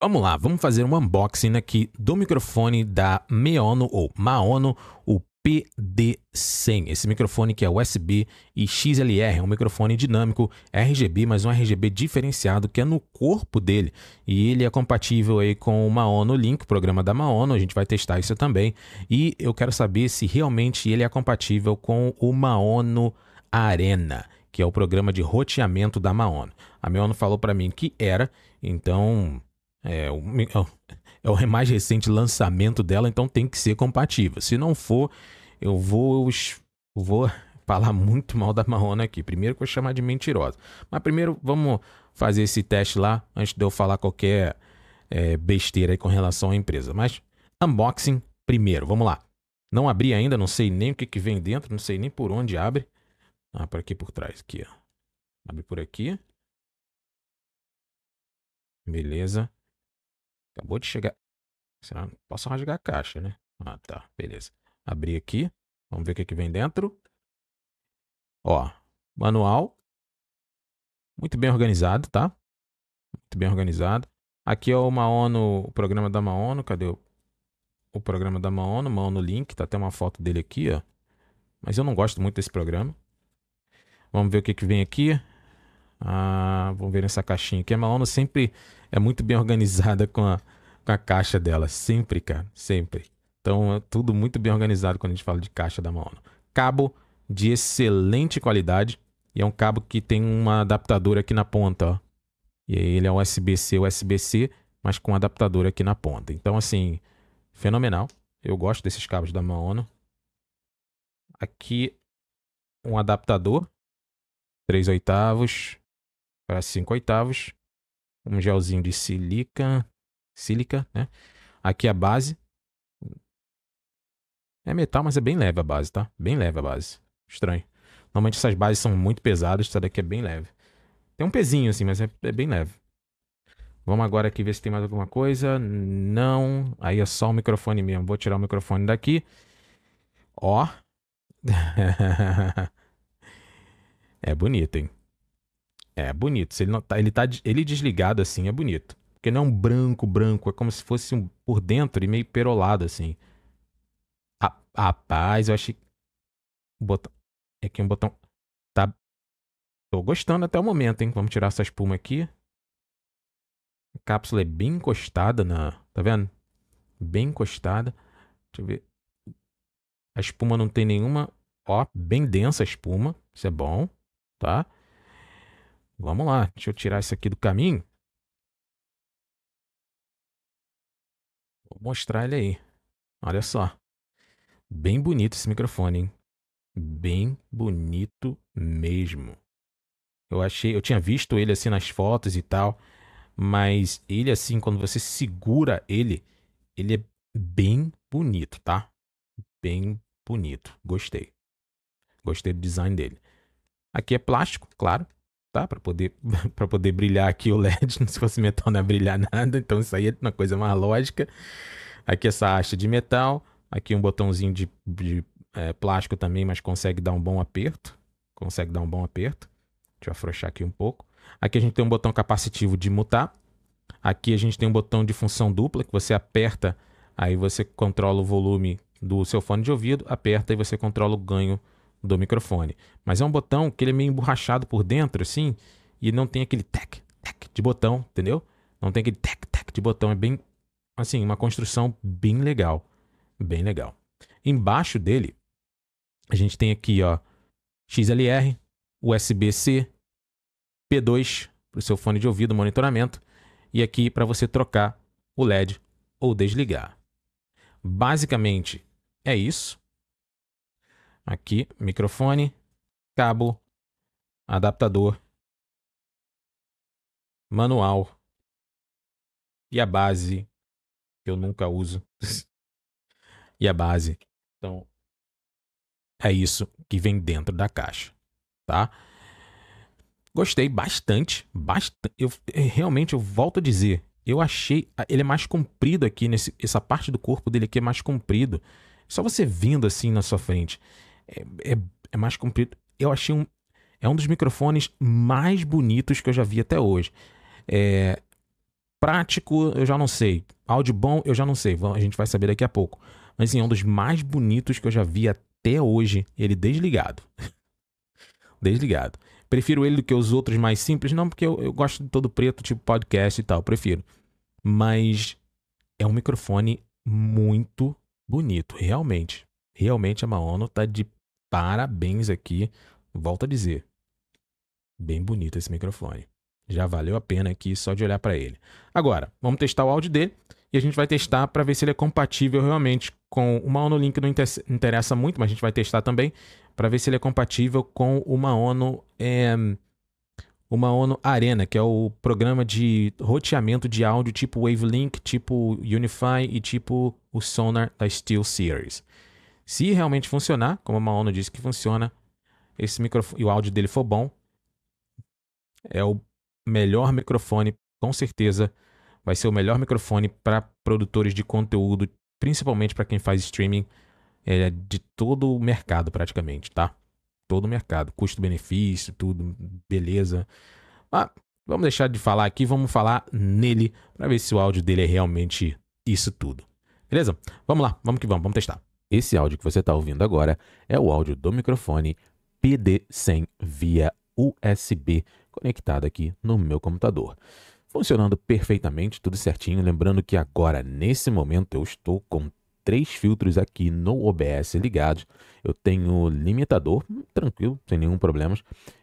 Vamos lá, vamos fazer um unboxing aqui do microfone da Meono ou Maono, o PD100. Esse microfone que é USB e XLR, é um microfone dinâmico RGB, mas um RGB diferenciado que é no corpo dele. E ele é compatível aí com o Maono Link, programa da Maono, a gente vai testar isso também. E eu quero saber se realmente ele é compatível com o Maono Arena que é o programa de roteamento da Maono. A Maono falou para mim que era, então é, é o, é o mais recente lançamento dela, então tem que ser compatível. Se não for, eu vou, eu vou falar muito mal da Marrona aqui. Primeiro que eu vou chamar de mentirosa. Mas primeiro vamos fazer esse teste lá antes de eu falar qualquer é, besteira aí com relação à empresa. Mas unboxing primeiro, vamos lá. Não abri ainda, não sei nem o que, que vem dentro, não sei nem por onde abre. Ah, por aqui por trás, aqui, ó. Abre por aqui. Beleza. Acabou de chegar. Posso rasgar a caixa, né? Ah, tá. Beleza. abri aqui. Vamos ver o que, que vem dentro. Ó, manual. Muito bem organizado, tá? Muito bem organizado. Aqui é o Maono, o programa da Maono. Cadê o, o programa da Maono? Maono Link. Tá até uma foto dele aqui, ó. Mas eu não gosto muito desse programa. Vamos ver o que, que vem aqui. Ah, vamos ver nessa caixinha aqui. A Maono sempre é muito bem organizada com a com a caixa dela, sempre, cara, sempre. Então, é tudo muito bem organizado quando a gente fala de caixa da Maono. Cabo de excelente qualidade e é um cabo que tem um adaptador aqui na ponta, ó. E aí ele é USB-C, USB-C, mas com um adaptador aqui na ponta. Então, assim, fenomenal. Eu gosto desses cabos da Maono. Aqui um adaptador 3 oitavos para 5 oitavos, um gelzinho de silica, sílica, né? Aqui a base. É metal, mas é bem leve a base, tá? Bem leve a base. Estranho. Normalmente essas bases são muito pesadas, essa daqui é bem leve. Tem um pezinho assim, mas é, é bem leve. Vamos agora aqui ver se tem mais alguma coisa. Não. Aí é só o microfone mesmo. Vou tirar o microfone daqui. Ó. é bonito, hein? É bonito. Se ele, não tá, ele, tá, ele desligado assim, é bonito. Porque não é um branco, branco. É como se fosse um por dentro e meio perolado, assim. rapaz, eu achei. O botão. É aqui um botão. Tá. Tô gostando até o momento, hein? Vamos tirar essa espuma aqui. A cápsula é bem encostada na. Tá vendo? Bem encostada. Deixa eu ver. A espuma não tem nenhuma. Ó, bem densa a espuma. Isso é bom, tá? Vamos lá. Deixa eu tirar isso aqui do caminho. Vou mostrar ele aí. Olha só. Bem bonito esse microfone, hein? Bem bonito mesmo. Eu achei, eu tinha visto ele assim nas fotos e tal, mas ele assim quando você segura ele, ele é bem bonito, tá? Bem bonito. Gostei. Gostei do design dele. Aqui é plástico, claro, tá? Para poder, poder brilhar aqui o LED, se fosse metal não ia brilhar nada, então isso aí é uma coisa mais lógica. Aqui essa haste de metal, aqui um botãozinho de, de é, plástico também, mas consegue dar um bom aperto, consegue dar um bom aperto. Deixa eu afrouxar aqui um pouco. Aqui a gente tem um botão capacitivo de mutar. Aqui a gente tem um botão de função dupla que você aperta, aí você controla o volume do seu fone de ouvido, aperta e você controla o ganho do microfone. Mas é um botão que ele é meio emborrachado por dentro, assim, e não tem aquele tec, tec de botão, entendeu? Não tem aquele tec, tec de botão. É bem, assim, uma construção bem legal. Bem legal. Embaixo dele, a gente tem aqui, ó, XLR, USB-C, P2 para o seu fone de ouvido, monitoramento, e aqui para você trocar o LED ou desligar. Basicamente é isso. Aqui, microfone, cabo, adaptador, manual e a base que eu nunca uso. e a base. Então, é isso que vem dentro da caixa, tá? Gostei bastante, bastante. Eu é, realmente eu volto a dizer, eu achei ah, ele é mais comprido aqui nesse essa parte do corpo dele aqui é mais comprido. Só você vendo assim na sua frente. É, é, é, mais comprido. Eu achei um. É um dos microfones mais bonitos que eu já vi até hoje. É, prático, eu já não sei. Áudio bom, eu já não sei. A gente vai saber daqui a pouco. Mas sim, é um dos mais bonitos que eu já vi até hoje. Ele desligado. desligado. Prefiro ele do que os outros mais simples? Não, porque eu, eu gosto de todo preto, tipo podcast e tal. Prefiro. Mas é um microfone muito bonito, realmente. Realmente a Maono tá de parabéns aqui. Volto a dizer, bem bonito esse microfone. Já valeu a pena aqui só de olhar para ele. Agora, vamos testar o áudio dele e a gente vai testar para ver se ele é compatível realmente com o Maono Link não interessa muito, mas a gente vai testar também para ver se ele é compatível com o Maono é, eh, o Maono Arena, que é o programa de roteamento de áudio tipo Wavelink, tipo Unify e tipo o Sonar da Steel Series. Se realmente funcionar, como a Maono disse que funciona, esse microfone e o áudio dele for bom, é o melhor microfone, com certeza vai ser o melhor microfone para produtores de conteúdo, principalmente para quem faz streaming é, de todo o mercado praticamente, tá? Todo o mercado, custo-benefício, tudo, beleza. Mas ah, vamos deixar de falar aqui, vamos falar nele para ver se o áudio dele é realmente isso tudo. Beleza? Vamos lá, vamos que vamos, vamos testar. Esse áudio que você está ouvindo agora é o áudio do microfone PD100 via USB conectado aqui no meu computador. Funcionando perfeitamente, tudo certinho. Lembrando que agora, nesse momento, eu estou com três filtros aqui no OBS ligados. Eu tenho limitador, tranquilo, sem nenhum problema.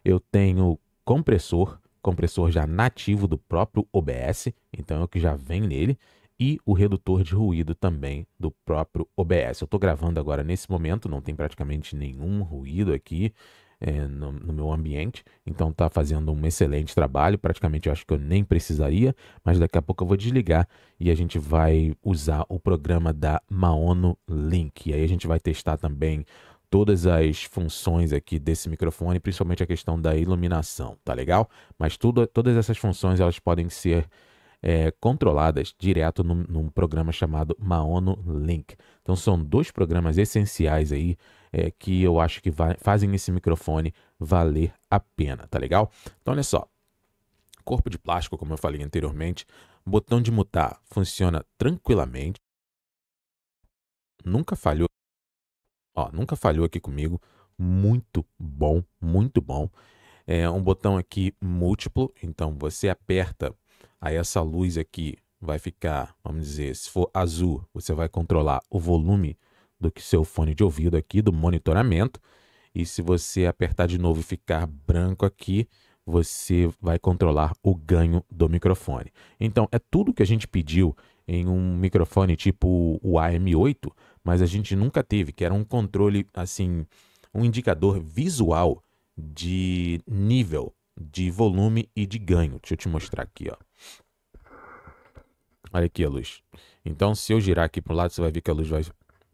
Eu tenho compressor, compressor já nativo do próprio OBS, então é o que já vem nele e o redutor de ruído também do próprio OBS. Eu estou gravando agora nesse momento, não tem praticamente nenhum ruído aqui é, no, no, meu ambiente, então está fazendo um excelente trabalho. Praticamente eu acho que eu nem precisaria, mas daqui a pouco eu vou desligar e a gente vai usar o programa da Maono Link. E aí a gente vai testar também todas as funções aqui desse microfone, principalmente a questão da iluminação, tá legal? Mas tudo, todas essas funções elas podem ser é, controladas direto num, num, programa chamado Maono Link. Então são dois programas essenciais aí é, que eu acho que vai, fazem esse microfone valer a pena, tá legal? Então olha só, corpo de plástico, como eu falei anteriormente, botão de mutar funciona tranquilamente, nunca falhou, ó, nunca falhou aqui comigo, muito bom, muito bom. É um botão aqui múltiplo, então você aperta Aí essa luz aqui vai ficar, vamos dizer, se for azul, você vai controlar o volume do que seu fone de ouvido aqui, do monitoramento. E se você apertar de novo e ficar branco aqui, você vai controlar o ganho do microfone. Então, é tudo que a gente pediu em um microfone tipo o AM8, mas a gente nunca teve, que era um controle assim, um indicador visual de nível de volume e de ganho. Deixa eu te mostrar aqui, ó. Olha aqui a luz. Então, se eu girar aqui para o lado, você vai ver que a luz vai,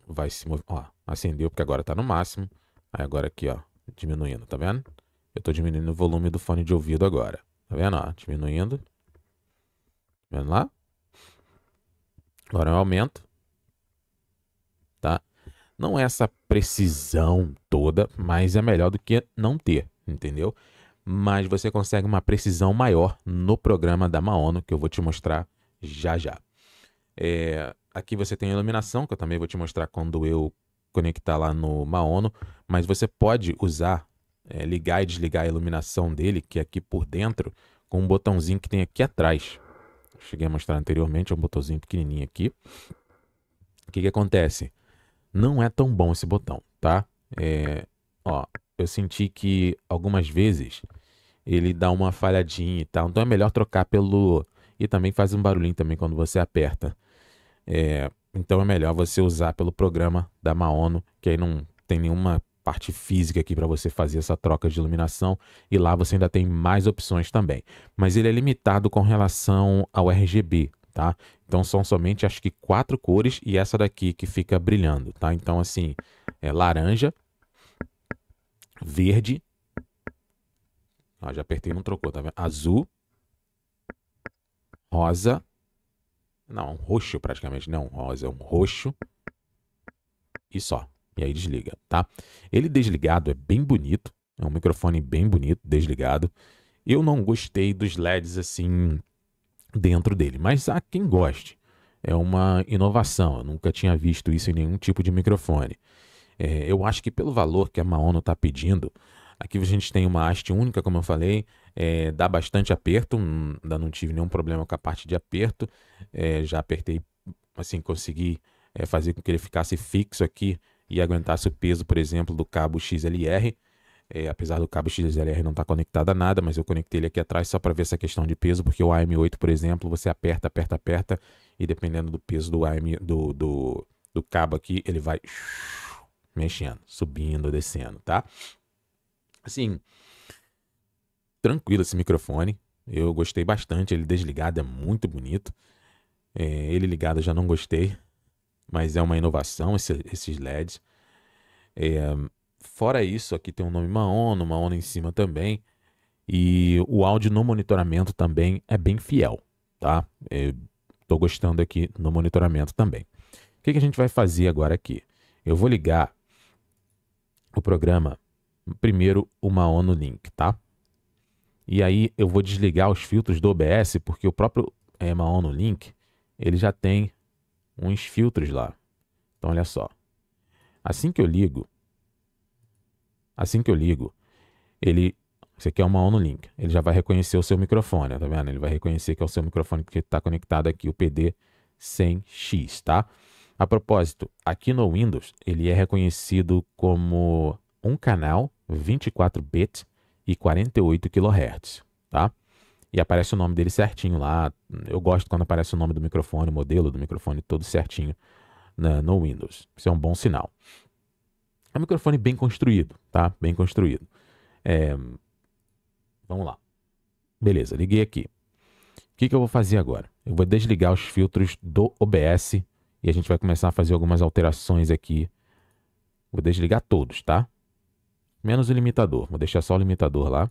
vai se mover. Ó, acendeu porque agora está no máximo. Aí agora aqui, ó, diminuindo, tá vendo? Eu estou diminuindo o volume do fone de ouvido agora. Tá vendo, ó? Diminuindo. Tá vendo lá? Agora eu aumento. Tá? Não é essa precisão toda, mas é melhor do que não ter, entendeu? mas você consegue uma precisão maior no programa da Maono, que eu vou te mostrar já já. É, aqui você tem a iluminação, que eu também vou te mostrar quando eu conectar lá no Maono, mas você pode usar, é, ligar e desligar a iluminação dele, que é aqui por dentro, com um botãozinho que tem aqui atrás. cheguei a mostrar anteriormente, é um botãozinho pequenininho aqui. O que, que acontece? Não é tão bom esse botão, tá? É, ó, eu senti que algumas vezes ele dá uma falhadinha e tal. Então é melhor trocar pelo. E também faz um barulhinho também quando você aperta. É, então é melhor você usar pelo programa da Maono, que aí não tem nenhuma parte física aqui para você fazer essa troca de iluminação e lá você ainda tem mais opções também. Mas ele é limitado com relação ao RGB, tá? Então são somente acho que quatro cores e essa daqui que fica brilhando, tá? Então assim, é laranja, verde, Ó, já apertei e não trocou, tá vendo? Azul. Rosa. Não, um roxo praticamente. Não, rosa, é um roxo. E só. E aí desliga, tá? Ele desligado é bem bonito. É um microfone bem bonito, desligado. Eu não gostei dos LEDs assim dentro dele, mas há quem goste. É uma inovação. Eu nunca tinha visto isso em nenhum tipo de microfone. É, eu acho que pelo valor que a Maono está pedindo, Aqui a gente tem uma haste única, como eu falei, é, dá bastante aperto, ainda não tive nenhum problema com a parte de aperto, é, já apertei, assim, consegui é, fazer com que ele ficasse fixo aqui e aguentasse o peso, por exemplo, do cabo XLR, é, apesar do cabo XLR não estar tá conectado a nada, mas eu conectei ele aqui atrás só para ver essa questão de peso, porque o AM8, por exemplo, você aperta, aperta, aperta, e dependendo do peso do, AM, do, do, do cabo aqui, ele vai mexendo, subindo, descendo, tá? Assim, tranquilo esse microfone. Eu gostei bastante. Ele desligado é muito bonito. É, ele ligado eu já não gostei. Mas é uma inovação esse, esses LEDs. É, fora isso, aqui tem um nome Maono, Maono em cima também. E o áudio no monitoramento também é bem fiel, tá? Estou é, gostando aqui no monitoramento também. O que, que a gente vai fazer agora aqui? Eu vou ligar o programa primeiro uma ONU Link, tá? E aí eu vou desligar os filtros do OBS, porque o próprio é, Maono Link, ele já tem uns filtros lá. Então olha só. Assim que eu ligo, assim que eu ligo, ele, isso aqui é uma ONU Link, ele já vai reconhecer o seu microfone, tá vendo? Ele vai reconhecer que é o seu microfone que está conectado aqui, o PD100X, tá? A propósito, aqui no Windows, ele é reconhecido como um canal 24 bit e 48 kHz, tá? E aparece o nome dele certinho lá. Eu gosto quando aparece o nome do microfone, o modelo do microfone todo certinho né no Windows. Isso é um bom sinal. É um microfone bem construído, tá? Bem construído. É... Vamos lá. Beleza, liguei aqui. O que, que eu vou fazer agora? Eu vou desligar os filtros do OBS e a gente vai começar a fazer algumas alterações aqui. Vou desligar todos, tá? Menos o limitador. Vou deixar só o limitador lá.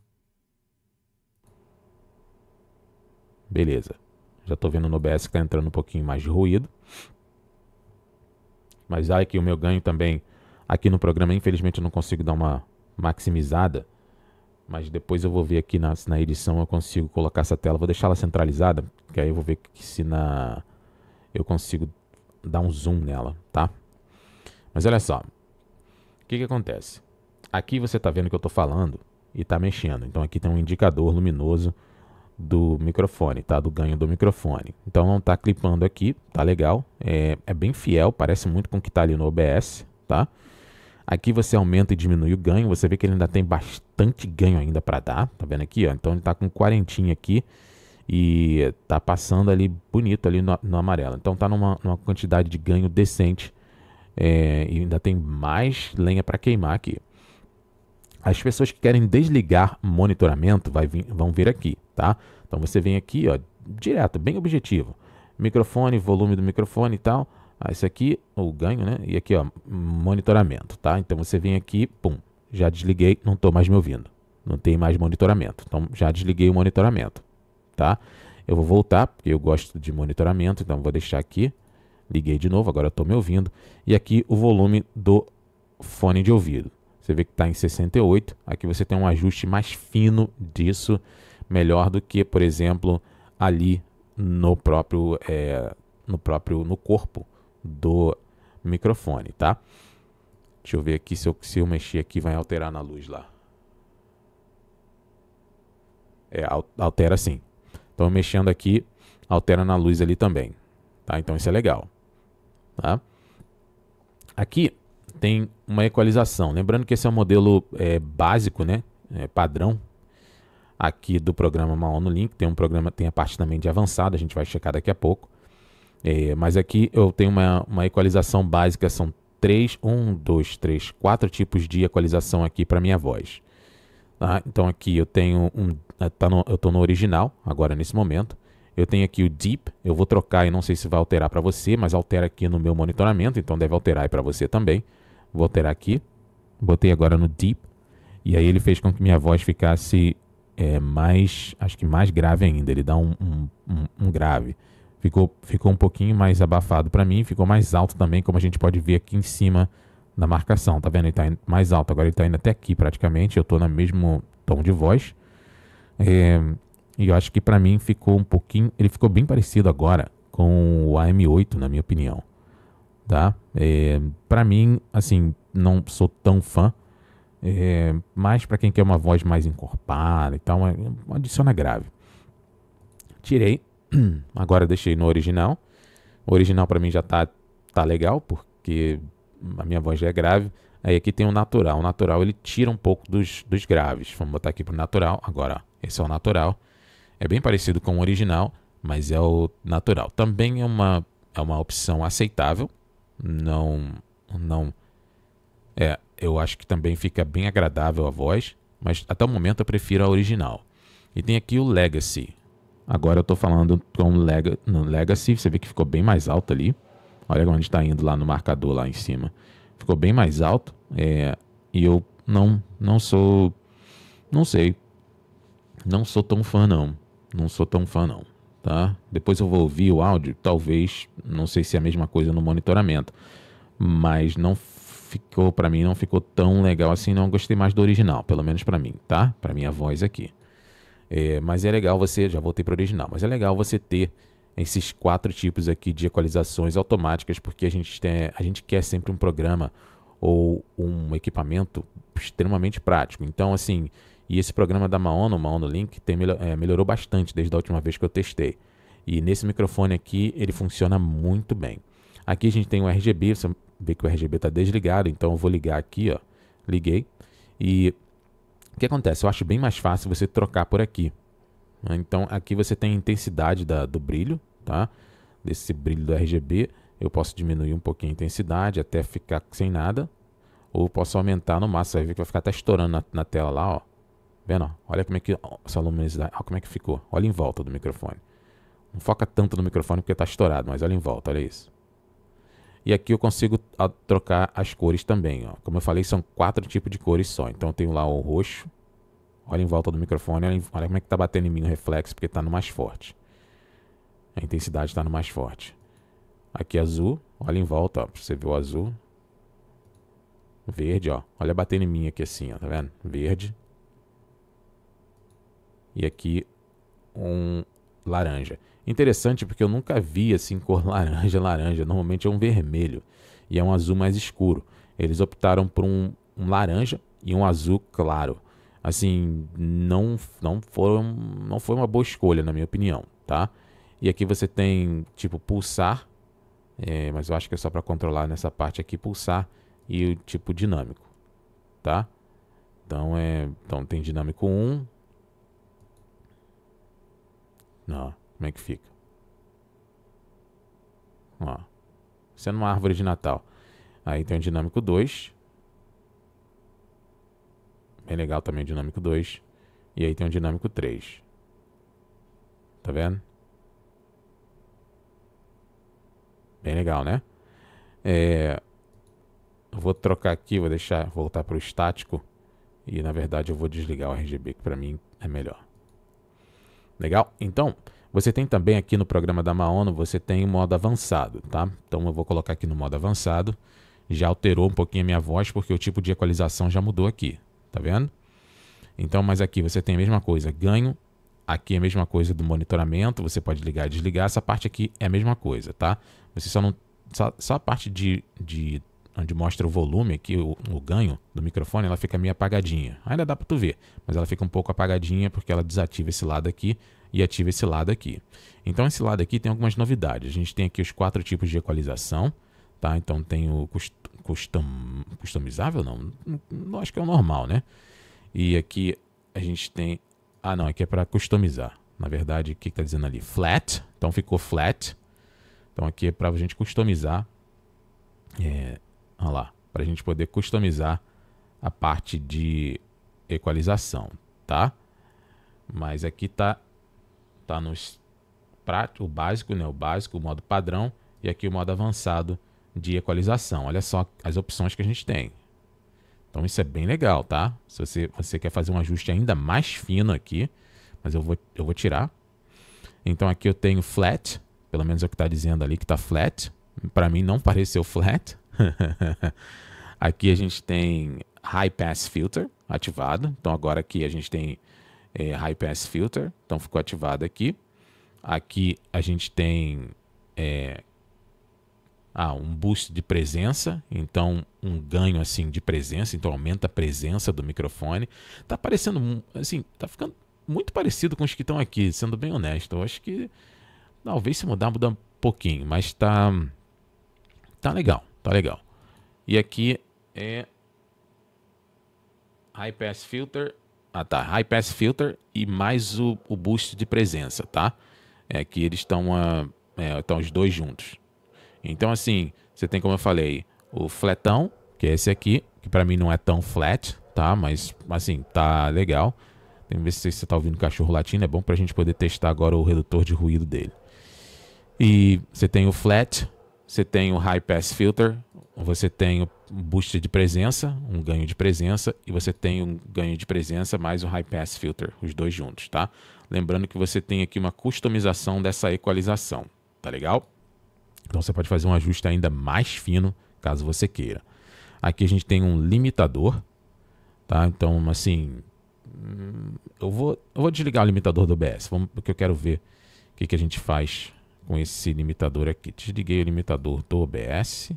Beleza. Já estou vendo no OBS que está entrando um pouquinho mais de ruído. Mas aí que o meu ganho também aqui no programa, infelizmente eu não consigo dar uma maximizada. Mas depois eu vou ver aqui na, na edição eu consigo colocar essa tela. Vou deixar ela centralizada, que aí eu vou ver que, se na eu consigo dar um zoom nela, tá? Mas olha só. O que, que acontece? Aqui você está vendo que eu estou falando e está mexendo. Então aqui tem um indicador luminoso do microfone, tá? Do ganho do microfone. Então não está clipando aqui, tá legal. É, é bem fiel, parece muito com o que está ali no OBS, tá? Aqui você aumenta e diminui o ganho. Você vê que ele ainda tem bastante ganho ainda para dar. Tá vendo aqui, ó? Então ele está com quarentinha aqui e tá passando ali bonito ali no, no amarelo. Então tá numa, numa quantidade de ganho decente é, e ainda tem mais lenha para queimar aqui. As pessoas que querem desligar monitoramento vir, vão vir aqui, tá? Então você vem aqui, ó, direto, bem objetivo. Microfone, volume do microfone e tal. Ah, isso aqui, o ganho, né? E aqui, ó, monitoramento, tá? Então você vem aqui, pum, já desliguei, não estou mais me ouvindo. Não tem mais monitoramento. Então já desliguei o monitoramento, tá? Eu vou voltar, porque eu gosto de monitoramento, então vou deixar aqui. Liguei de novo, agora estou me ouvindo. E aqui o volume do fone de ouvido. Você vê que está em 68. Aqui você tem um ajuste mais fino disso, melhor do que, por exemplo, ali no próprio, é, no próprio no corpo do microfone, tá? Deixa eu ver aqui se eu, se eu mexer aqui vai alterar na luz lá. É, altera sim. Então mexendo aqui altera na luz ali também, tá? Então isso é legal, tá? Aqui tem uma equalização. Lembrando que esse é um modelo é, básico, né? É, padrão aqui do programa Maon no Link. Tem um programa, tem a parte também de avançado, a gente vai checar daqui a pouco. É, mas aqui eu tenho uma, uma equalização básica, são três, um, dois, três, quatro tipos de equalização aqui para minha voz. Tá? Então aqui eu tenho um, eh, tá no, eu estou no original agora nesse momento. Eu tenho aqui o deep, eu vou trocar e não sei se vai alterar para você, mas altera aqui no meu monitoramento, então deve alterar para você também. Vou alterar aqui. Botei agora no deep. E aí ele fez com que minha voz ficasse é, mais, acho que mais grave ainda. Ele dá um, um, um, grave. Ficou, ficou um pouquinho mais abafado para mim. Ficou mais alto também, como a gente pode ver aqui em cima na marcação. Tá vendo? Ele tá mais alto. Agora ele tá indo até aqui praticamente. Eu tô no mesmo tom de voz. É, e eu acho que para mim ficou um pouquinho. Ele ficou bem parecido agora com o AM8, na minha opinião tá? É, para mim, assim, não sou tão fã, é, mas para quem quer uma voz mais encorpada e tal, é, adiciona grave. Tirei, agora deixei no original. O original para mim já tá, tá legal, porque a minha voz já é grave. Aí aqui tem o natural. O natural ele tira um pouco dos, dos graves. Vamos botar aqui pro natural. Agora, esse é o natural. É bem parecido com o original, mas é o natural. Também é uma, é uma opção aceitável, não. Não. É, eu acho que também fica bem agradável a voz, mas até o momento eu prefiro a original. E tem aqui o Legacy. Agora eu tô falando com Leg no Legacy, você vê que ficou bem mais alto ali. Olha como a gente tá indo lá no marcador lá em cima. Ficou bem mais alto. É, e eu não, não sou. Não sei. Não sou tão fã, não. Não sou tão fã, não tá? Depois eu vou ouvir o áudio, talvez, não sei se é a mesma coisa no monitoramento, mas não ficou para mim não ficou tão legal assim, não gostei mais do original, pelo menos para mim, tá? Para minha voz aqui. É, mas é legal você, já voltei para o original, mas é legal você ter esses quatro tipos aqui de equalizações automáticas, porque a gente tem, a gente quer sempre um programa ou um equipamento extremamente prático. Então, assim, e esse programa da Maono, Maono Link, tem, é, melhorou bastante desde a última vez que eu testei. E nesse microfone aqui, ele funciona muito bem. Aqui a gente tem o RGB, você vê que o RGB está desligado, então eu vou ligar aqui, ó. Liguei. E o que acontece? Eu acho bem mais fácil você trocar por aqui. Então aqui você tem a intensidade da, do brilho, tá? Desse brilho do RGB. Eu posso diminuir um pouquinho a intensidade até ficar sem nada. Ou posso aumentar no máximo, vai ver que vai ficar até estourando na, na tela lá, ó. Vendo? Olha como é que essa luminosidade. Olha como é que ficou. Olha em volta do microfone. Não foca tanto no microfone porque está estourado, mas olha em volta, olha isso. E aqui eu consigo ah, trocar as cores também. Ó. Como eu falei, são quatro tipos de cores só. Então eu tenho lá o roxo. Olha em volta do microfone. Olha, olha como é que está batendo em mim o reflexo, porque está no mais forte. A intensidade está no mais forte. Aqui azul. Olha em volta, ó. Você ver o azul. Verde, ó. Olha batendo em mim aqui assim, ó. Tá vendo? Verde e aqui um laranja. Interessante porque eu nunca vi assim cor laranja, laranja. Normalmente é um vermelho e é um azul mais escuro. Eles optaram por um, um laranja e um azul claro. Assim, não, não, foram, não foi uma boa escolha, na minha opinião, tá? E aqui você tem, tipo, pulsar, é, mas eu acho que é só para controlar nessa parte aqui, pulsar e o tipo dinâmico, tá? Então, é, então tem dinâmico 1, não, como é que fica? Ó, sendo é uma árvore de Natal. Aí tem o dinâmico 2. Bem legal também o dinâmico 2. E aí tem o dinâmico 3. Tá vendo? Bem legal, né? É, eu vou trocar aqui, vou deixar voltar para o estático. E na verdade eu vou desligar o RGB, que para mim é melhor. Legal? Então, você tem também aqui no programa da Maono, você tem o modo avançado, tá? Então eu vou colocar aqui no modo avançado. Já alterou um pouquinho a minha voz porque o tipo de equalização já mudou aqui, tá vendo? Então, mas aqui você tem a mesma coisa, ganho. Aqui é a mesma coisa do monitoramento, você pode ligar e desligar. Essa parte aqui é a mesma coisa, tá? Você só não... Só, só a parte de, de onde mostra o volume aqui, o, o, ganho do microfone, ela fica meio apagadinha. Ainda dá para tu ver, mas ela fica um pouco apagadinha porque ela desativa esse lado aqui e ativa esse lado aqui. Então esse lado aqui tem algumas novidades. A gente tem aqui os quatro tipos de equalização, tá? Então tem o custom, customizável, não, não acho que é o normal, né? E aqui a gente tem, ah não, aqui é para customizar. Na verdade, o que está dizendo ali? Flat, então ficou flat. Então aqui é para a gente customizar é, Olha lá, para a gente poder customizar a parte de equalização, tá? Mas aqui tá, tá nos prático, o básico, né? O básico, o modo padrão e aqui o modo avançado de equalização. Olha só as opções que a gente tem. Então isso é bem legal, tá? Se você, você quer fazer um ajuste ainda mais fino aqui, mas eu vou, eu vou tirar. Então aqui eu tenho flat, pelo menos é o que está dizendo ali que está flat. Para mim não pareceu flat. aqui a gente tem High Pass Filter ativado. Então agora aqui a gente tem é, High Pass Filter. Então ficou ativado aqui. Aqui a gente tem é, ah, um boost de presença, então um ganho assim de presença, então aumenta a presença do microfone. Tá parecendo assim, tá ficando muito parecido com os que estão aqui, sendo bem honesto. Eu acho que talvez se mudar muda um pouquinho, mas tá tá legal. Tá legal. E aqui é High Pass Filter. Ah, tá. High Pass Filter e mais o, o boost de presença, tá? É que eles estão ah, é, os dois juntos. Então, assim, você tem, como eu falei, o flatão, que é esse aqui, que para mim não é tão flat, tá? Mas, assim, tá legal. Tem que ver se você tá ouvindo cachorro latindo. É bom pra gente poder testar agora o redutor de ruído dele. E você tem o flat, você tem o High Pass Filter, você tem o boost de presença, um ganho de presença, e você tem um ganho de presença mais um High Pass Filter, os dois juntos, tá? Lembrando que você tem aqui uma customização dessa equalização, tá legal? Então você pode fazer um ajuste ainda mais fino, caso você queira. Aqui a gente tem um limitador, tá? Então, assim, hum, eu vou, eu vou desligar o limitador do OBS, porque eu quero ver o que, que a gente faz com esse limitador aqui. Desliguei o limitador do OBS.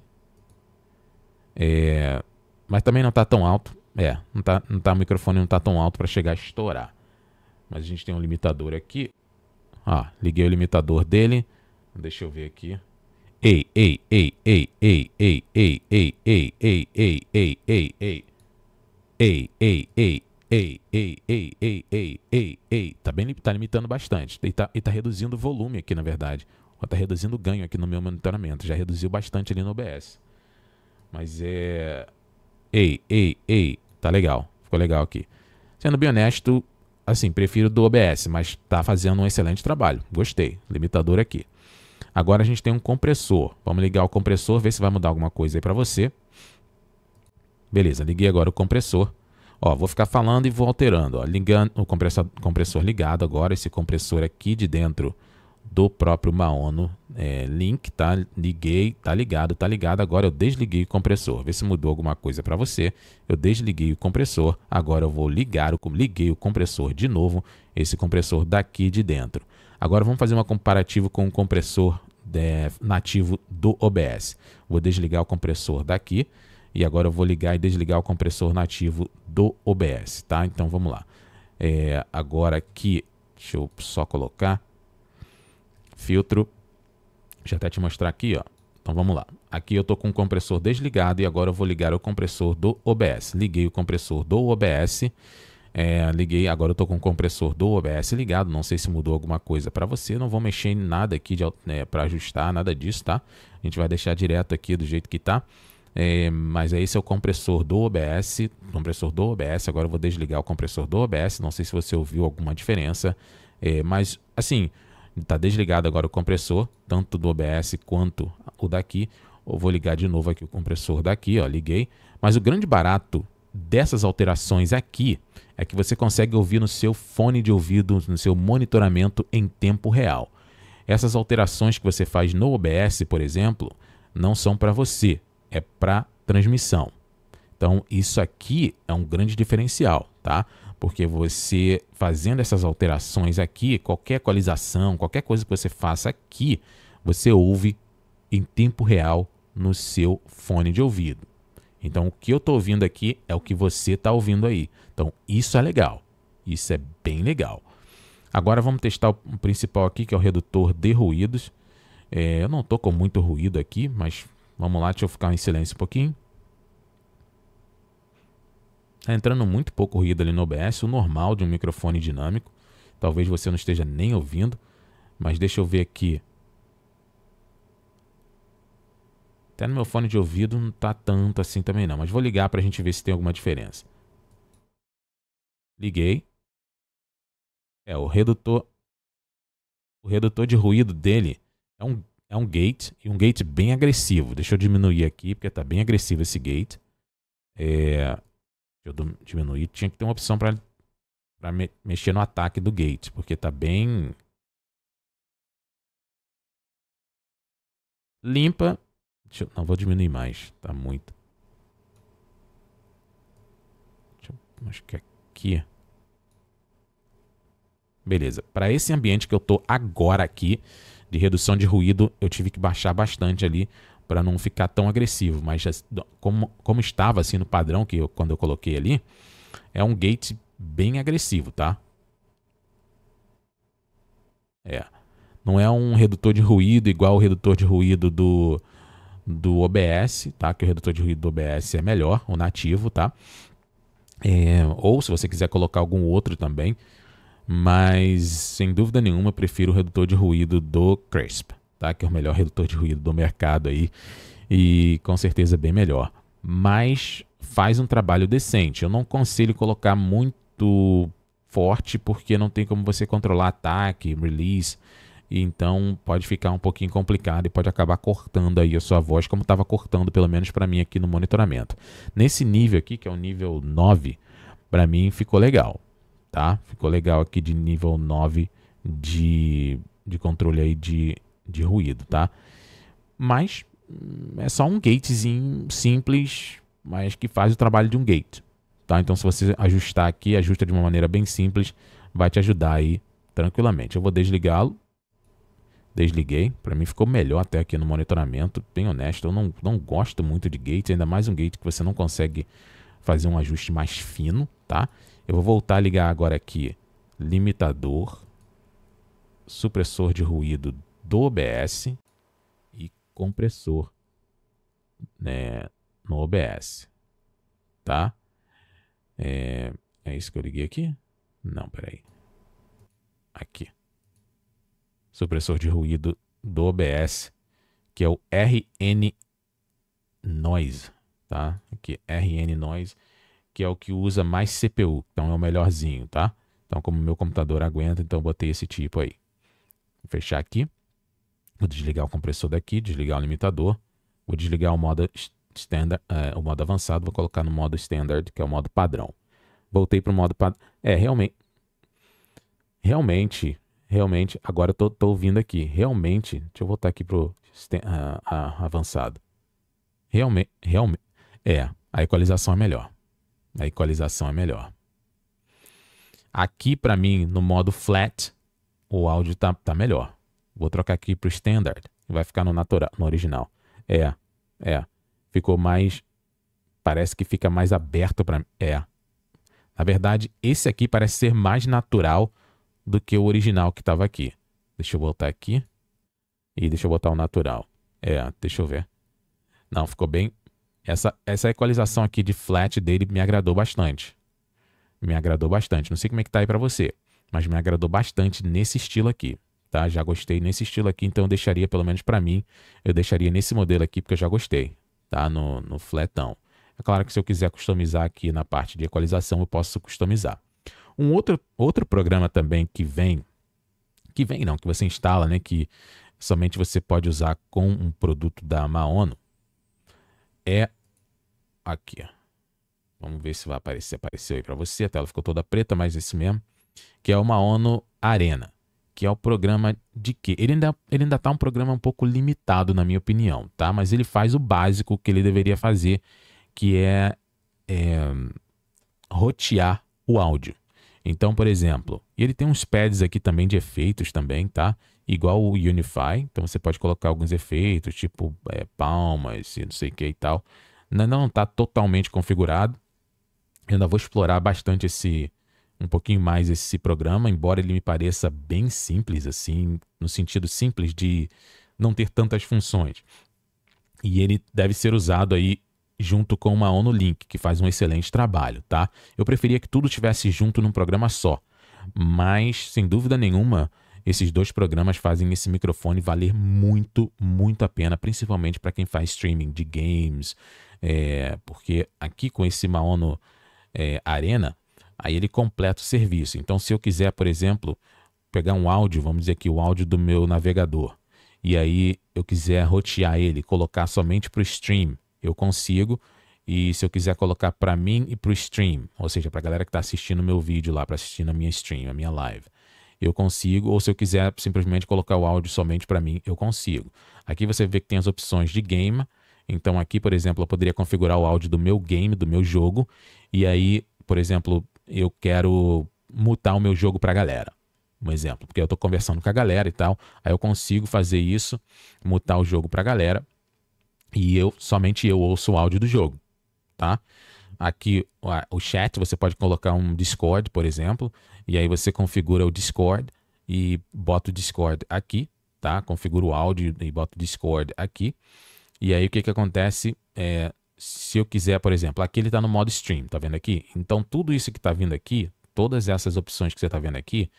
É, mas também não está tão alto. É, não tá, não tá, o microfone não está tão alto para chegar a estourar. Mas a gente tem um limitador aqui. Ah, liguei o limitador dele. Deixa eu ver aqui. Ei, ei, ei, ei, ei, ei, ei, ei, ei, ei, ei, ei, ei, ei, ei, ei, ei, ei, ei, ei, ei, ei, ei, ei. Tá, bem, tá limitando bastante. E tá, e tá reduzindo o volume aqui, na verdade. Tá reduzindo o ganho aqui no meu monitoramento. Já reduziu bastante ali no OBS. Mas é... Ei, ei, ei. Tá legal. Ficou legal aqui. Sendo bem honesto, assim, prefiro do OBS, mas tá fazendo um excelente trabalho. Gostei. Limitador aqui. Agora a gente tem um compressor. Vamos ligar o compressor, ver se vai mudar alguma coisa aí para você. Beleza, liguei agora o compressor. Ó, vou ficar falando e vou alterando. Ó, ligando, o compressor, compressor ligado agora, esse compressor aqui de dentro do próprio Maono é, Link, tá? Liguei, tá ligado, tá ligado. Agora eu desliguei o compressor. Vê se mudou alguma coisa para você. Eu desliguei o compressor. Agora eu vou ligar, o, liguei o compressor de novo. Esse compressor daqui de dentro. Agora vamos fazer uma comparativa com o compressor de, é, nativo do OBS. Vou desligar o compressor daqui. E agora eu vou ligar e desligar o compressor nativo do OBS, tá? Então vamos lá. É, agora aqui, deixa eu só colocar. Filtro. Deixa eu até te mostrar aqui, ó. Então vamos lá. Aqui eu tô com o compressor desligado e agora eu vou ligar o compressor do OBS. Liguei o compressor do OBS. É, liguei, agora eu tô com o compressor do OBS ligado. Não sei se mudou alguma coisa para você. Não vou mexer em nada aqui né, para ajustar, nada disso, tá? A gente vai deixar direto aqui do jeito que tá. É, mas esse é o compressor do OBS, compressor do OBS. Agora eu vou desligar o compressor do OBS. Não sei se você ouviu alguma diferença, é, mas assim está desligado agora o compressor, tanto do OBS quanto o daqui. Eu vou ligar de novo aqui o compressor daqui, ó, liguei. Mas o grande barato dessas alterações aqui é que você consegue ouvir no seu fone de ouvido, no seu monitoramento em tempo real. Essas alterações que você faz no OBS, por exemplo, não são para você, é para transmissão. Então, isso aqui é um grande diferencial, tá? Porque você fazendo essas alterações aqui, qualquer equalização, qualquer coisa que você faça aqui, você ouve em tempo real no seu fone de ouvido. Então, o que eu estou ouvindo aqui é o que você está ouvindo aí. Então, isso é legal. Isso é bem legal. Agora vamos testar o principal aqui, que é o redutor de ruídos. É, eu não estou com muito ruído aqui, mas Vamos lá, deixa eu ficar em silêncio um pouquinho. Tá entrando muito pouco ruído ali no OBS, o normal de um microfone dinâmico. Talvez você não esteja nem ouvindo, mas deixa eu ver aqui. Até no meu fone de ouvido não tá tanto assim também não, mas vou ligar para a gente ver se tem alguma diferença. Liguei. É, o redutor o redutor de ruído dele é um é um gate, e um gate bem agressivo. Deixa eu diminuir aqui, porque está bem agressivo esse gate. É, eu diminuir, tinha que ter uma opção para me, mexer no ataque do gate, porque está bem... Limpa. Eu, não, vou diminuir mais, Está muito. Eu, acho que aqui... Beleza, para esse ambiente que eu estou agora aqui, de redução de ruído, eu tive que baixar bastante ali para não ficar tão agressivo. Mas como, como estava assim no padrão que eu, quando eu coloquei ali, é um gate bem agressivo, tá? É. Não é um redutor de ruído igual o redutor de ruído do, do OBS, tá? Que o redutor de ruído do OBS é melhor, o nativo, tá? É, ou se você quiser colocar algum outro também, mas sem dúvida nenhuma prefiro o redutor de ruído do Crisp, tá? Que é o melhor redutor de ruído do mercado aí e com certeza bem melhor. Mas faz um trabalho decente. Eu não conselho colocar muito forte porque não tem como você controlar ataque, release, e então pode ficar um pouquinho complicado e pode acabar cortando aí a sua voz, como estava cortando pelo menos para mim aqui no monitoramento. Nesse nível aqui, que é o nível 9, para mim ficou legal tá? Ficou legal aqui de nível 9 de, de controle aí de, de ruído, tá? Mas hum, é só um gatezinho simples, mas que faz o trabalho de um gate, tá? Então se você ajustar aqui, ajusta de uma maneira bem simples, vai te ajudar aí tranquilamente. Eu vou desligá-lo. Desliguei, para mim ficou melhor até aqui no monitoramento, bem honesto, eu não, não gosto muito de gates, ainda mais um gate que você não consegue fazer um ajuste mais fino, tá? Eu vou voltar a ligar agora aqui limitador, supressor de ruído do OBS e compressor né, no OBS. Tá? É, é isso que eu liguei aqui? Não, peraí. Aqui. Supressor de ruído do OBS, que é o RN Noise, tá? Aqui, RN Noise que é o que usa mais CPU, então é o melhorzinho, tá? Então, como meu computador aguenta, então botei esse tipo aí. Vou fechar aqui. Vou desligar o compressor daqui, desligar o limitador. Vou desligar o modo, standard, é, o modo avançado, vou colocar no modo standard, que é o modo padrão. Voltei para o modo padrão. É, realmente... Realmente, realmente... Agora eu tô, tô ouvindo aqui. Realmente... Deixa eu voltar aqui para o uh, uh, avançado. Realmente... realmente, é, a equalização é melhor. A equalização é melhor. Aqui, para mim, no modo flat, o áudio tá, tá melhor. Vou trocar aqui para o standard. Vai ficar no natural, no original. É, é. Ficou mais. Parece que fica mais aberto para É. Na verdade, esse aqui parece ser mais natural do que o original que estava aqui. Deixa eu voltar aqui. E deixa eu botar o natural. É, deixa eu ver. Não, ficou bem. Essa, essa equalização aqui de flat dele me agradou bastante. Me agradou bastante. Não sei como é que tá aí para você, mas me agradou bastante nesse estilo aqui. Tá? Já gostei nesse estilo aqui, então eu deixaria, pelo menos para mim, eu deixaria nesse modelo aqui, porque eu já gostei, tá? No, no flatão. É claro que se eu quiser customizar aqui na parte de equalização, eu posso customizar. Um outro, outro programa também que vem, que vem não, que você instala, né? Que somente você pode usar com um produto da Maono, é Aqui, Vamos ver se vai aparecer. Apareceu aí para você. A tela ficou toda preta, mas esse mesmo. Que é uma ONU Arena. Que é o programa de quê? Ele ainda, ele ainda tá um programa um pouco limitado, na minha opinião, tá? Mas ele faz o básico que ele deveria fazer, que é, é rotear o áudio. Então, por exemplo, ele tem uns pads aqui também de efeitos também, tá? Igual o Unify, então você pode colocar alguns efeitos, tipo é, palmas e não sei o que e tal não está totalmente configurado. Eu ainda vou explorar bastante esse um pouquinho mais esse programa, embora ele me pareça bem simples assim, no sentido simples de não ter tantas funções. E ele deve ser usado aí junto com uma ONU Link, que faz um excelente trabalho, tá? Eu preferia que tudo tivesse junto num programa só, mas sem dúvida nenhuma, esses dois programas fazem esse microfone valer muito, muito a pena, principalmente para quem faz streaming de games, é, porque aqui com esse Maono é, Arena, aí ele completa o serviço. Então, se eu quiser, por exemplo, pegar um áudio, vamos dizer aqui o áudio do meu navegador, e aí eu quiser rotear ele, colocar somente para o stream, eu consigo. E se eu quiser colocar para mim e para o stream, ou seja, para a galera que está assistindo meu vídeo lá, para assistir a minha stream, a minha live, eu consigo, ou se eu quiser simplesmente colocar o áudio somente para mim, eu consigo. Aqui você vê que tem as opções de game, então aqui, por exemplo, eu poderia configurar o áudio do meu game, do meu jogo, e aí, por exemplo, eu quero mutar o meu jogo para a galera. Um exemplo, porque eu estou conversando com a galera e tal, aí eu consigo fazer isso, mutar o jogo para a galera, e eu somente eu ouço o áudio do jogo, tá? aqui o chat, você pode colocar um Discord, por exemplo, e aí você configura o Discord e bota o Discord aqui, tá? Configura o áudio e bota o Discord aqui. E aí o que, que acontece é, se eu quiser, por exemplo, aqui ele está no modo stream, tá vendo aqui? Então tudo isso que está vindo aqui, todas essas opções que você está vendo aqui,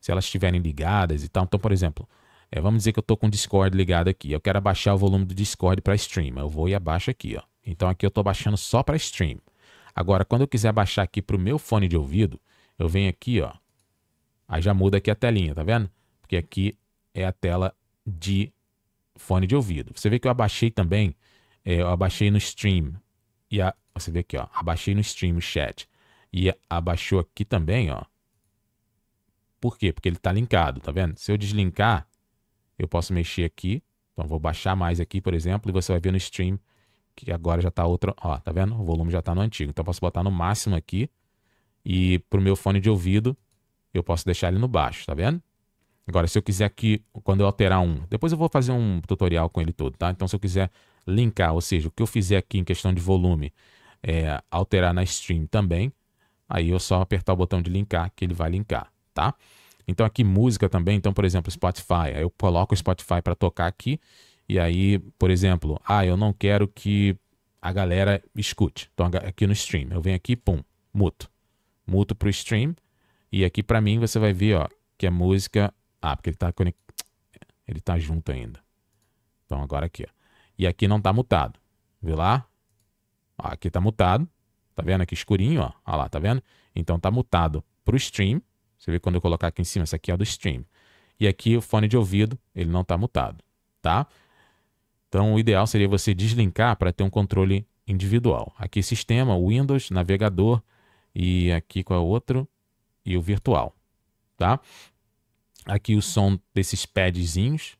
se elas estiverem ligadas e tal, então por exemplo, é, vamos dizer que eu estou com o Discord ligado aqui, eu quero abaixar o volume do Discord para stream, eu vou e abaixo aqui, ó. Então aqui eu estou baixando só para stream, Agora, quando eu quiser baixar aqui para o meu fone de ouvido, eu venho aqui, ó. Aí já muda aqui a telinha, tá vendo? Porque aqui é a tela de fone de ouvido. Você vê que eu abaixei também, é, eu abaixei no stream. E a, você vê aqui, ó, abaixei no stream chat. E abaixou aqui também, ó. Por quê? Porque ele está linkado, tá vendo? Se eu deslinkar, eu posso mexer aqui. Então, vou baixar mais aqui, por exemplo, e você vai ver no stream que agora já tá outra, ó, tá vendo? O volume já tá no antigo. Então eu posso botar no máximo aqui e pro meu fone de ouvido eu posso deixar ele no baixo, tá vendo? Agora, se eu quiser que, quando eu alterar um, depois eu vou fazer um tutorial com ele todo, tá? Então, se eu quiser linkar, ou seja, o que eu fizer aqui em questão de volume, é, alterar na stream também, aí eu só apertar o botão de linkar que ele vai linkar, tá? Então, aqui música também, então, por exemplo, Spotify, aí eu coloco o Spotify para tocar aqui e aí, por exemplo, ah, eu não quero que a galera escute. Então, aqui no stream, eu venho aqui, pum, muto. Muto pro stream. E aqui para mim você vai ver, ó, que a música. Ah, porque ele tá Ele tá junto ainda. Então agora aqui, ó. E aqui não tá mutado. Viu lá? Ó, aqui tá mutado. Tá vendo aqui escurinho, ó? Ó lá, tá vendo? Então tá mutado pro stream. Você vê quando eu colocar aqui em cima, essa aqui é do stream. E aqui o fone de ouvido, ele não tá mutado, tá? Então, o ideal seria você deslinkar para ter um controle individual. Aqui, sistema, Windows, navegador e aqui qual é o outro? E o virtual, tá? Aqui o som desses padzinhos.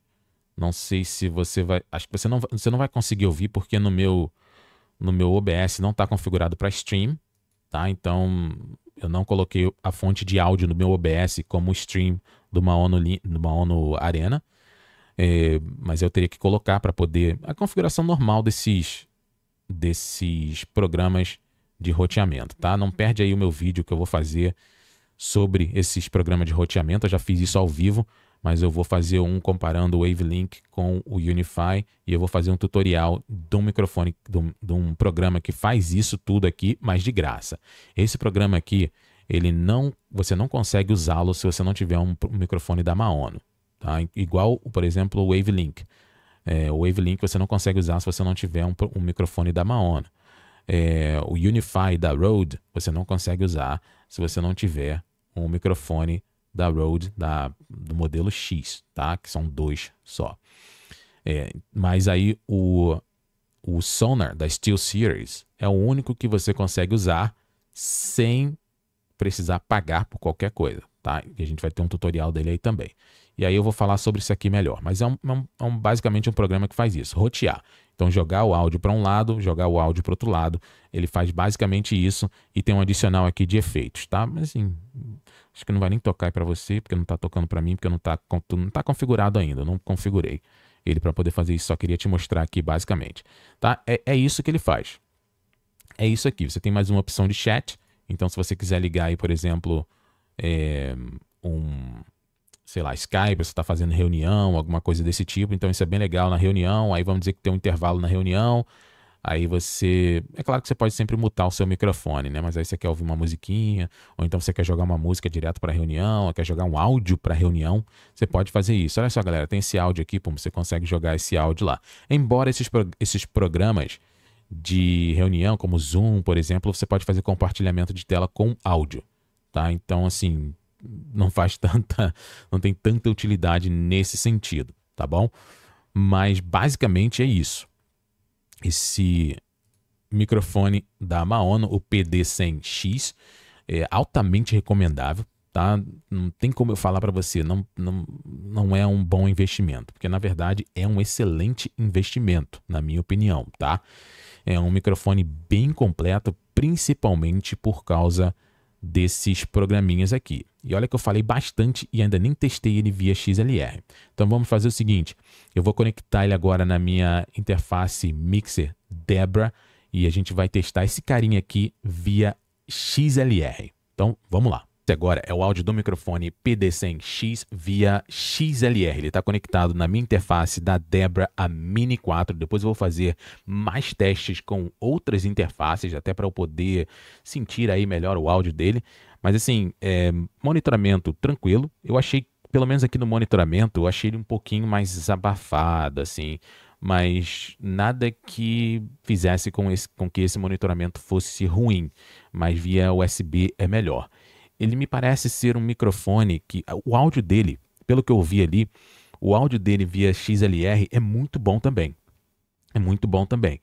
Não sei se você vai... Acho que você não, vai... você não vai conseguir ouvir porque no meu, no meu OBS não está configurado para stream, tá? Então, eu não coloquei a fonte de áudio no meu OBS como stream de uma ONU, de uma ONU Arena. É, mas eu teria que colocar para poder a configuração normal desses desses programas de roteamento, tá? Não perde aí o meu vídeo que eu vou fazer sobre esses programas de roteamento. Eu já fiz isso ao vivo, mas eu vou fazer um comparando o Wavelink com o Unify e eu vou fazer um tutorial de um microfone, de um, de um programa que faz isso tudo aqui, mas de graça. Esse programa aqui, ele não, você não consegue usá-lo se você não tiver um microfone da Maono. Tá? Igual, por exemplo, o Wavelink. É, o Wavelink você não consegue usar se você não tiver um, um microfone da Maona. É, o Unify da Rode você não consegue usar se você não tiver um microfone da Rode da, do modelo X, tá? Que são dois só. É, mas aí o, o Sonar da Steel Series é o único que você consegue usar sem precisar pagar por qualquer coisa, tá? E a gente vai ter um tutorial dele aí também. E aí eu vou falar sobre isso aqui melhor. Mas é, é, um, é um, basicamente um programa que faz isso, rotear. Então jogar o áudio para um lado, jogar o áudio para outro lado. Ele faz basicamente isso e tem um adicional aqui de efeitos, tá? Mas assim, acho que não vai nem tocar para você, porque não está tocando para mim, porque não está não tá configurado ainda, não configurei ele para poder fazer isso, só queria te mostrar aqui basicamente, tá? É, é isso que ele faz. É isso aqui, você tem mais uma opção de chat, então se você quiser ligar aí, por exemplo, é, um sei lá, Skype, você está fazendo reunião, alguma coisa desse tipo, então isso é bem legal na reunião, aí vamos dizer que tem um intervalo na reunião, aí você. É claro que você pode sempre mutar o seu microfone, né? Mas aí você quer ouvir uma musiquinha, ou então você quer jogar uma música direto para a reunião, ou quer jogar um áudio para a reunião, você pode fazer isso. Olha só, galera, tem esse áudio aqui, pum, você consegue jogar esse áudio lá. Embora esses, pro... esses programas de reunião, como Zoom, por exemplo, você pode fazer compartilhamento de tela com áudio, tá? Então, assim, não faz tanta, não tem tanta utilidade nesse sentido, tá bom? Mas basicamente é isso. Esse microfone da Maono, o PD100X, é altamente recomendável, tá? Não tem como eu falar para você, não, não, não é um bom investimento, porque na verdade é um excelente investimento, na minha opinião, tá? É um microfone bem completo, principalmente por causa desses programinhas aqui. E olha que eu falei bastante e ainda nem testei ele via XLR. Então vamos fazer o seguinte, eu vou conectar ele agora na minha interface Mixer Debra e a gente vai testar esse carinha aqui via XLR. Então vamos lá. Esse agora é o áudio do microfone PD100X via XLR. Ele está conectado na minha interface da Debra a Mini 4. Depois eu vou fazer mais testes com outras interfaces, até para eu poder sentir aí melhor o áudio dele. Mas assim, é, monitoramento tranquilo. Eu achei, pelo menos aqui no monitoramento, eu achei ele um pouquinho mais abafado, assim. Mas nada que fizesse com, esse, com que esse monitoramento fosse ruim. Mas via USB é melhor. Ele me parece ser um microfone que. Ah, o áudio dele, pelo que eu vi ali, o áudio dele via XLR é muito bom também. É muito bom também.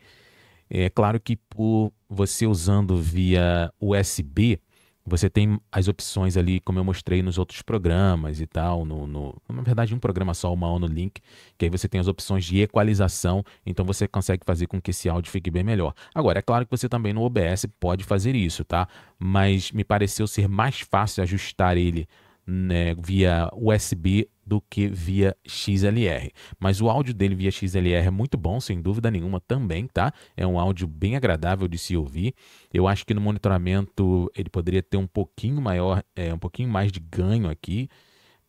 É claro que por você usando via USB, você tem as opções ali, como eu mostrei nos outros programas e tal, no, no, na verdade, um programa só, uma ONU Link, que aí você tem as opções de equalização, então você consegue fazer com que esse áudio fique bem melhor. Agora, é claro que você também no OBS pode fazer isso, tá? Mas me pareceu ser mais fácil ajustar ele né, via USB do que via XLR. Mas o áudio dele via XLR é muito bom, sem dúvida nenhuma também, tá? É um áudio bem agradável de se ouvir. Eu acho que no monitoramento ele poderia ter um pouquinho maior, é, um pouquinho mais de ganho aqui.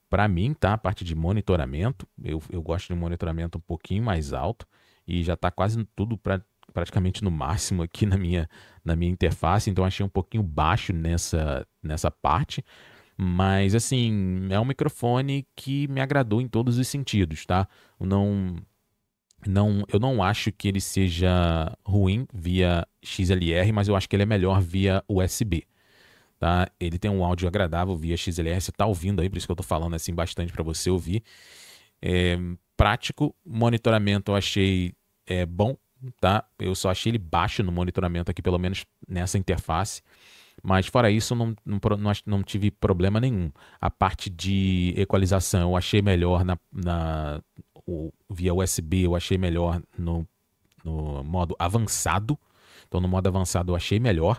Para mim, tá? A parte de monitoramento, eu, eu gosto de um monitoramento um pouquinho mais alto e já está quase tudo pra, praticamente no máximo aqui na minha, na minha interface, então achei um pouquinho baixo nessa, nessa parte, mas, assim, é um microfone que me agradou em todos os sentidos, tá? Eu não, não, eu não acho que ele seja ruim via XLR, mas eu acho que ele é melhor via USB. Tá? Ele tem um áudio agradável via XLR, você tá ouvindo aí, por isso que eu tô falando assim bastante para você ouvir. É, prático, monitoramento eu achei é, bom, tá? Eu só achei ele baixo no monitoramento aqui, pelo menos nessa interface. Mas fora isso, não, não, não, tive problema nenhum. A parte de equalização eu achei melhor na, na o, via USB, eu achei melhor no, no modo avançado. Então, no modo avançado eu achei melhor.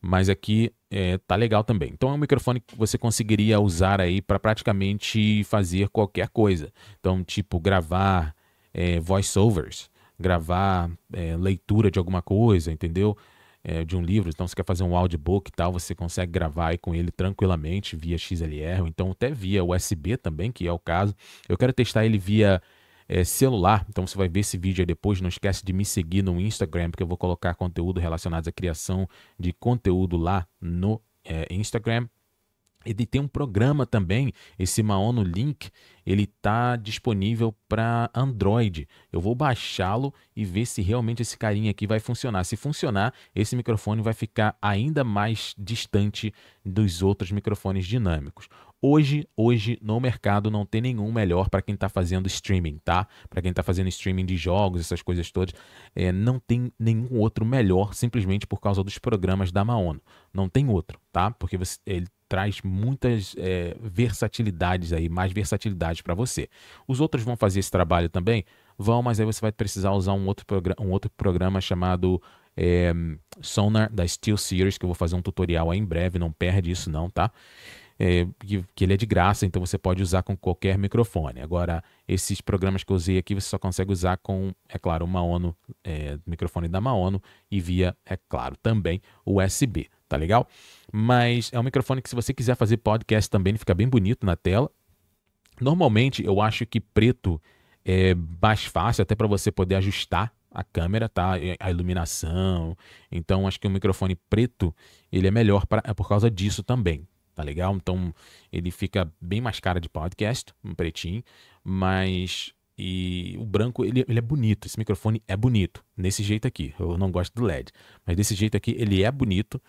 Mas aqui é, tá legal também. Então é um microfone que você conseguiria usar aí para praticamente fazer qualquer coisa. Então, tipo, gravar é, voiceovers, gravar é, leitura de alguma coisa, entendeu? é, de um livro, então você quer fazer um audiobook e tal, você consegue gravar aí com ele tranquilamente via XLR, ou então até via USB também, que é o caso. Eu quero testar ele via é, celular. Então você vai ver esse vídeo aí depois. Não esquece de me seguir no Instagram, porque eu vou colocar conteúdo relacionado à criação de conteúdo lá no é, Instagram. Ele tem um programa também, esse Maono Link, ele está disponível para Android. Eu vou baixá-lo e ver se realmente esse carinha aqui vai funcionar. Se funcionar, esse microfone vai ficar ainda mais distante dos outros microfones dinâmicos. Hoje, hoje no mercado não tem nenhum melhor para quem está fazendo streaming, tá? Para quem está fazendo streaming de jogos, essas coisas todas, é, não tem nenhum outro melhor simplesmente por causa dos programas da Maono. Não tem outro, tá? Porque você, ele traz muitas é, versatilidades aí, mais versatilidade para você. Os outros vão fazer esse trabalho também? Vão, mas aí você vai precisar usar um outro, um outro programa chamado é, Sonar da Steel Series, que eu vou fazer um tutorial aí em breve, não perde isso não, tá? É, que, que, ele é de graça, então você pode usar com qualquer microfone. Agora, esses programas que eu usei aqui, você só consegue usar com, é claro, uma ONU, é, microfone da Maono e via, é claro, também USB tá legal? Mas é um microfone que se você quiser fazer podcast também, fica bem bonito na tela. Normalmente eu acho que preto é mais fácil até para você poder ajustar a câmera, tá? A iluminação. Então acho que o microfone preto, ele é melhor pra, é por causa disso também, tá legal? Então ele fica bem mais cara de podcast, um pretinho, mas e o branco ele, ele é bonito, esse microfone é bonito, nesse jeito aqui. Eu não gosto do LED, mas desse jeito aqui ele é bonito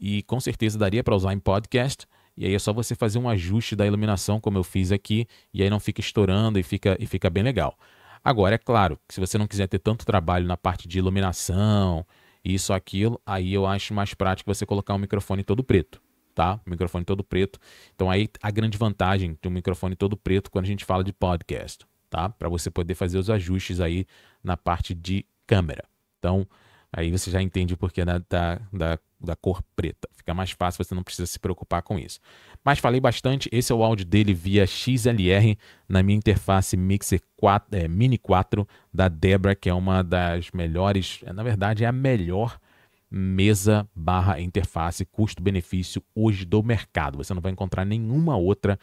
e com certeza daria para usar em podcast. E aí é só você fazer um ajuste da iluminação, como eu fiz aqui, e aí não fica estourando e fica, e fica bem legal. Agora, é claro, se você não quiser ter tanto trabalho na parte de iluminação, isso, aquilo, aí eu acho mais prático você colocar um microfone todo preto, tá? Um microfone todo preto. Então aí a grande vantagem de um microfone todo preto quando a gente fala de podcast, tá? Para você poder fazer os ajustes aí na parte de câmera. Então, Aí você já entende o porquê da, da, da, da, cor preta. Fica mais fácil, você não precisa se preocupar com isso. Mas falei bastante, esse é o áudio dele via XLR na minha interface Mixer 4, é, Mini 4 da Debra, que é uma das melhores, é, na verdade é a melhor mesa barra interface custo-benefício hoje do mercado. Você não vai encontrar nenhuma outra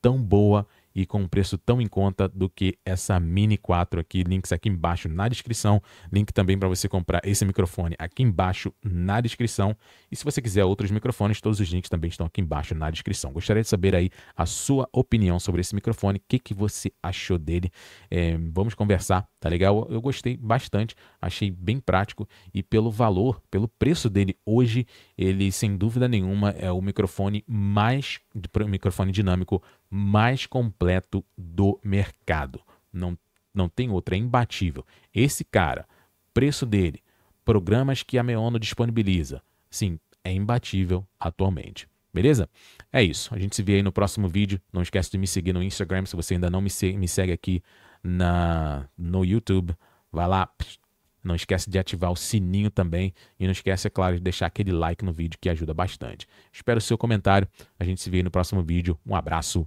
tão boa e com um preço tão em conta do que essa Mini 4 aqui. Links aqui embaixo na descrição. Link também para você comprar esse microfone aqui embaixo na descrição. E se você quiser outros microfones, todos os links também estão aqui embaixo na descrição. Gostaria de saber aí a sua opinião sobre esse microfone, o que, que você achou dele. É, vamos conversar, tá legal? Eu gostei bastante, achei bem prático e pelo valor, pelo preço dele hoje, ele sem dúvida nenhuma é o microfone mais microfone dinâmico mais completo do mercado. Não, não tem outra, é imbatível. Esse cara, preço dele, programas que a Meono disponibiliza, sim, é imbatível atualmente. Beleza? É isso. A gente se vê aí no próximo vídeo. Não esquece de me seguir no Instagram se você ainda não me, se me segue aqui na no YouTube. Vai lá. Não esquece de ativar o sininho também. E não esquece, é claro, de deixar aquele like no vídeo que ajuda bastante. Espero o seu comentário. A gente se vê aí no próximo vídeo. Um abraço.